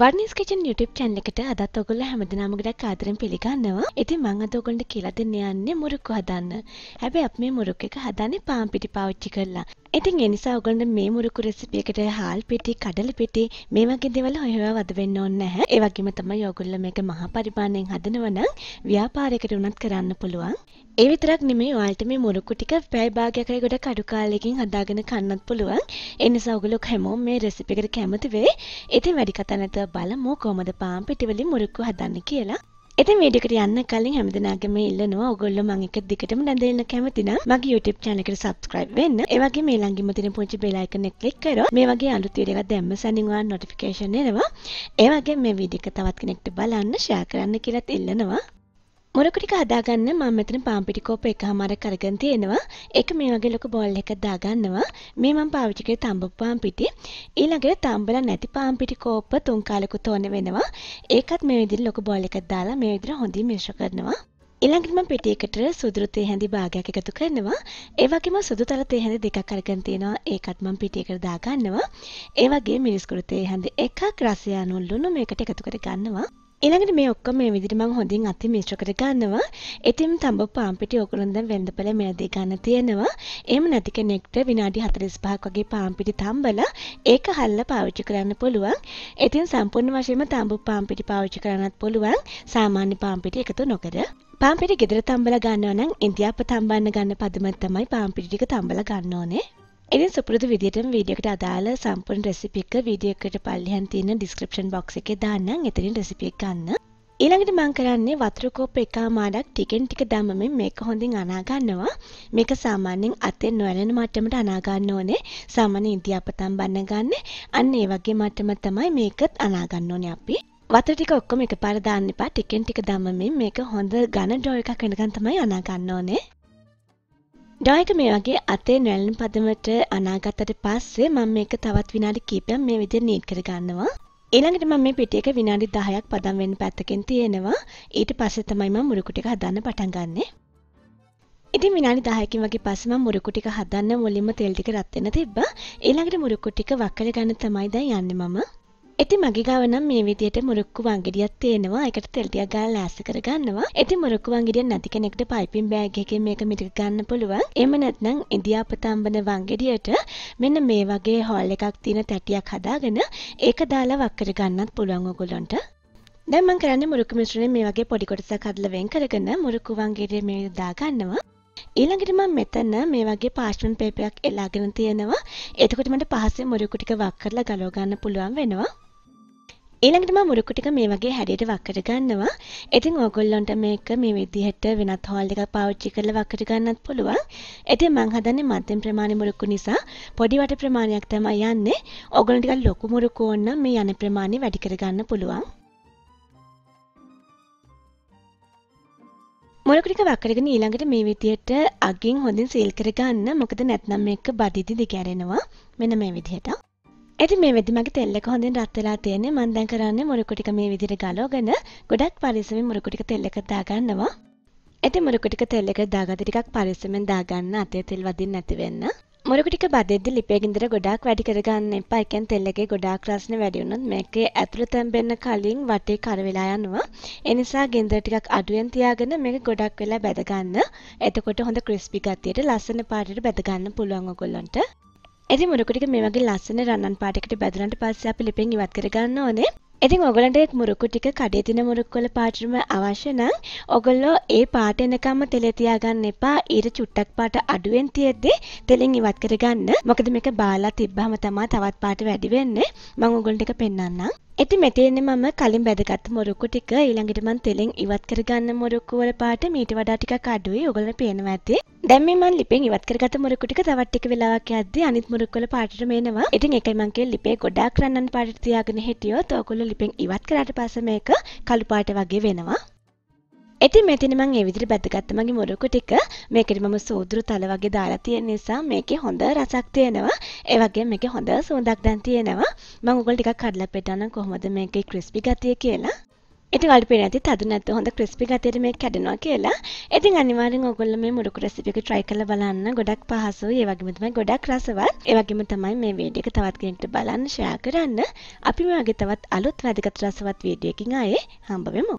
වර්නිස් kitchen YouTube channel එකට අදත් ඔයගොල්ලෝ හැමදෙනාම ගොඩක් ආදරෙන් පිළිගන්නවා. ඉතින් මම අද ඔයගොල්ලන්ට කියලා දෙන්න යන්නේ මුරුක්කු හදන්න. හැබැයි අපි මේ මුරුක්ක එක හදන්නේ පාන් පිටි පාවිච්චි කරලා. ඉතින් ඒ නිසා ඔයගොල්ලන්ට මේ මුරුකු රෙසිපි එකට හාල් පිටි, කඩල පිටි මේ වගේ දේවල් හොයවා වද වෙන්න ඕනේ නැහැ. ඒ වගේම තමයි ඔයගොල්ලෝ මේක මහ පරිමාණයෙන් හදනවා නම් ව්‍යාපාරයකට උනත් කරන්න පුළුවන්. ඒ විතරක් නෙමෙයි ඔයාලට මේ මුරුකු ටික පැය භාගයක් හරි ගොඩක් අඩු කාලයකින් හදාගෙන කන්නත් පුළුවන්. ඒ නිසා ඔයගොල්ලෝ හැමෝම මේ රෙසිපි එකට කැමති වෙයි. ඉතින් වැඩි කතා නැතුව බලමු කොහොමද පාන් පිටි වලින් මුරුකු හදන්නේ කියලා. ඉතින් වීඩියෝ එකට යන්න කලින් හැමදෙනාගේම ඉල්ලනවා ඔයගොල්ලෝ මම එක දිගටම නැදෙන්න කැමති නම් මගේ YouTube channel එකට subscribe වෙන්න. ඒ වගේම මේ ළඟින්ම තියෙන පුංචි bell icon එක click කරොත් මේ වගේ අලුත් වීඩියෝ එකක් දැම්ම සැනින් ඔයාලා notification එනවා. ඒ වගේම මේ වීඩියෝ එක තවත් කෙනෙක්ට බලන්න share කරන්න කියලාත් ඉල්ලනවා. මොරකුටික හදාගන්න මම මෙතන පාම්පිටි කෝප එකමාරක් අරගෙන තියෙනවා. ඒක මේ වගේ ලොකු බෝල් එකක් දාගන්නවා. මේ මම පාවිච්චි කරේ තඹ පාම්පිටි. ඊළඟට තඹලා නැති පාම්පිටි කෝප තුන් කාලෙකට ඕන වෙනවා. ඒකත් මේ විදිහට ලොකු බෝල් එකක් දාලා මේ විදිහට හොඳින් මිශ්‍ර කරනවා. ඊළඟට මම පිටියකට සුදුරු තේ හැඳි භාගයක් එකතු කරනවා. ඒ වගේම සුදු තල තේ හැඳි දෙකක් අරගෙන තියෙනවා. ඒකත් මම පිටියකට දාගන්නවා. ඒ වගේම මිරිස්කුරු තේ හැඳි එකක් රසය අනුල්ලුණු මේකට එකතු කර ගන්නවා. ඊළඟට මේ ඔක්කොම මේ විදිහට මම හොඳින් අති මිශ්‍ර කර ගන්නවා. ඉතින් තඹ පාම්පිටි ඔයගොල්ලන් දැන් වෙළඳපළ මෙලදී ගන්න තියෙනවා. එහෙම නැති කෙනෙක්ට විනාඩි 45ක් වගේ පාම්පිටි තඹලා ඒක හල්ලා පාවිච්චි කරන්න පුළුවන්. ඉතින් සම්පූර්ණ වශයෙන්ම තඹ පාම්පිටි පාවිච්චි කරන්නත් පුළුවන්. සාමාන්‍ය පාම්පිටි එකතු නොකර. පාම්පිටි ගෙදර තඹලා ගන්නවා නම් ඉන්දියාප්ප තඹන්න ගන්න පදම තමයි පාම්පිටි ටික තඹලා ගන්න ඕනේ. ඉතින් සුපුරුදු විදිහටම වීඩියෝ එකට අදාළ සම්පූර්ණ රෙසිපි එක වීඩියෝ එකට පල්ලෙහාන් තියෙන ඩිස්ක්‍රිප්ෂන් බොක්ස් එකේ දාන්නම්. එතනින් රෙසිපි එක ගන්න. ඊළඟට මම කරන්නේ වතුර කෝප්ප එකමාඩක් ටිකෙන් ටික දමමින් මේක හොඳින් අනා ගන්නවා. මේක සාමාන්‍යයෙන් අතෙන් නොඇලෙන මට්ටමට අනා ගන්න ඕනේ. සාමාන්‍ය ඉන්දියාපතම් බන්න ගන්නෙ. අන්න ඒ වගේ මට්ටම තමයි මේකත් අනා ගන්න ඕනේ අපි. වතුර ටික ඔක්කොම එකපාර දාන්න එපා. ටිකෙන් ටික දමමින් මේක හොඳ ඝන ඩෝ එකක් වෙනකන් තමයි අනා ගන්න ඕනේ. ඩොයික මේ වගේ අතේ නැලන පදමට අනාගත්තට පස්සේ මම මේක තවත් විනාඩි කීපයක් මේ විදිහට නීට් කරගන්නවා. ඊළඟට මම මේ පිටියක විනාඩි 10ක් පදම් වෙන්න පැත්තකින් තියෙනවා. ඊට පස්සේ තමයි මම මුරුකු ටික හදන්න පටන් ගන්නෙ. ඉතින් විනාඩි 10කින් වගේ පස්සේ මම මුරුකු ටික හදන්න මුලින්ම තෙල් ටික රත් වෙන තිබ්බා. ඊළඟට මුරුකු ටික වක්කල ගන්න තමයි දැන් යන්නේ මම. ඉතින් මගේ ගාව නම් මේ විදියට මුරුක්කු වංගෙඩියක් තියෙනවා. ඒකට තෙල් ටිකක් ගාලා ලාස්ස කරගන්නවා. ඉතින් මුරුක්කු වංගෙඩිය නැති කෙනෙක්ට පයිපින් බෑග් එකකින් මේක මිරික ගන්න පුළුවන්. එහෙම නැත්නම් ඉදියාපත අම්බන වංගෙඩියට මෙන්න මේ වගේ හෝල් එකක් තියෙන තැටියක් හදාගෙන ඒක දාලා වක් කරගන්නත් පුළුවන් ඔයගොල්ලන්ට. දැන් මම කරන්නේ මුරුක්කු මිශ්‍රණය මේ වගේ පොඩි කොටසක් හදලා වෙන් කරගෙන මුරුක්කු වංගෙඩිය මේ දාගන්නවා. ඊළඟට මම මෙතන මේ වගේ පාර්ච්මන්ට් පේපරයක් එලාගෙන තියෙනවා. එතකොට මට පහසෙන් මුරුකු ටික වක් කරලා ගලව ගන්න පුළුවන් වෙනවා. ඊළඟට මම මුරුක්කු ටික මේ වගේ හැඩයට වක්කට ගන්නවා. ඉතින් ඕගොල්ලන්ට මේක මේ විදිහට වෙනත් හෝල් එකක් පාවිච්චි කරලා වක්කට ගන්නත් පුළුවන්. ඉතින් මම හදන්නේ මධ්‍යම ප්‍රමාණය මුරුක්කු නිසා පොඩි වට ප්‍රමාණයක් තමයි යන්නේ. ඕගොල්ලෝ ටිකක් ලොකු මුරුක්කු ඕන මේ යන ප්‍රමාණය වැඩි කරගන්න පුළුවන්. මොලකුටික වක්කරගෙන ඊළඟට මේ විදියට අගින් හොඳින් සීල් කරගන්න මොකද නැත්නම් මේක බඩිදි දිගැරෙනවා මෙන්න මේ විදිහට ඇති මේ වෙදි මගේ තෙල් එක හොඳින් රත් වෙලා තියෙන්නේ. මම දැන් කරන්නේ මුරුකු ටික මේ විදිහට ගලවගෙන ගොඩක් පරිස්සමෙන් මුරුකු ටික තෙල් එකට දාගන්නවා. ඇති මුරුකු ටික තෙල් එකට දාගත්තේ ටිකක් පරිස්සමෙන් දාගන්න අතේ තෙල් වදින්න නැති වෙන්න. මුරුකු ටික බදෙද්දි ලිපේ ගින්දර ගොඩක් වැඩි කරගන්න එපා. ඒ කියන්නේ තෙල් එකේ ගොඩාක් රස්නේ වැඩි වුණොත් මේකේ ඇතුළ තැම්බෙන්න කලින් වටේ කර වෙලා යනවා. ඒ නිසා ගින්දර ටිකක් අඩුවෙන් තියාගෙන මේක ගොඩක් වෙලා බැද ගන්න. එතකොට හොඳ ක්‍රිස්පි ගතියට ලස්සන පාටට බැද ගන්න පුළුවන් ඔයගොල්ලන්ට. ඇති මුරකුටික මේ වගේ ලස්සන රන්නන් පාටකට බැදලට පස්ස අපි ලිපෙන් ඉවත් කරගන්න ඕනේ ඉතින් ඔගලන්ට එක් මුරුක්කු ටික කඩේ තින මුරුක්කොල පාටම අවශ්‍ය නම් ඔගොල්ලෝ ඒ පාට එනකම්ම තෙලේ තියාගන්න එපා ඊට චුට්ටක් පාට අඩුවෙන් තියෙද්දි තෙලින් ඉවත් කරගන්න මොකද මේක බාලා තිබ්බහම තමයි තවත් පාට වැඩි වෙන්නේ මම ඔයගොල්ලන්ට පෙන්නන්නම් ඉති මෙතේන්නේ මම කලින් බැදගත් මොරොක්කු ටික ඊළඟට මම තෙලෙන් ඉවත් කරගන්න මොරොක්කු වල පාට මීට වඩා ටිකක් අඩුයි. ඔයගොල්ලෝ පේනවා ඇති. දැන් මේ මම ලිපෙන් ඉවත් කරගත මොරොක්කු ටික තවත් ටික වෙලාවක් යද්දී අනිත් මොරොක්කු වල පාටට මේනවා. ඉතින් ඒකයි මම කියේ ලිපේ ගොඩාක් රන්නන් පාටට තියාගෙන හිටියොත් ඔයගොල්ලෝ ලිපෙන් ඉවත් කරාට පස්සේ මේක කළු පාට වගේ වෙනවා. ඉතින් මෙතන මම ඒ විදිහට බැදගත්ත මගේ මුරුකු ටික. මේකට මම සූදුරු තල වගේ දාලා තියෙන නිසා මේකේ හොඳ රසක් තියෙනවා. ඒ වගේම මේකේ හොඳ සුවඳක් දැන් තියෙනවා. මම ඔයගොල්ලෝ ටිකක් කඩලා පෙට්ටන්න කොහොමද මේකේ crispy ගතිය කියලා. ඉතින් ඔයාලට පේන ඇති තද නැත්නම් හොඳ crispy ගතියට මේක කැඩෙනවා කියලා. ඉතින් අනිවාර්යෙන් ඔයගොල්ලෝ මේ මුරුකු recipe එක try කරලා බලන්න. ගොඩක් පහසුයි. ඒ වගේම තමයි ගොඩක් රසවත්. ඒ වගේම තමයි මේ වීඩියෝ එක තවත් කෙනෙක්ට බලන්න, share කරන්න. අපි මේ වගේ තවත් අලුත් වැදගත් රසවත් වීඩියෝ එකකින් ආයේ හම්බ වෙමු.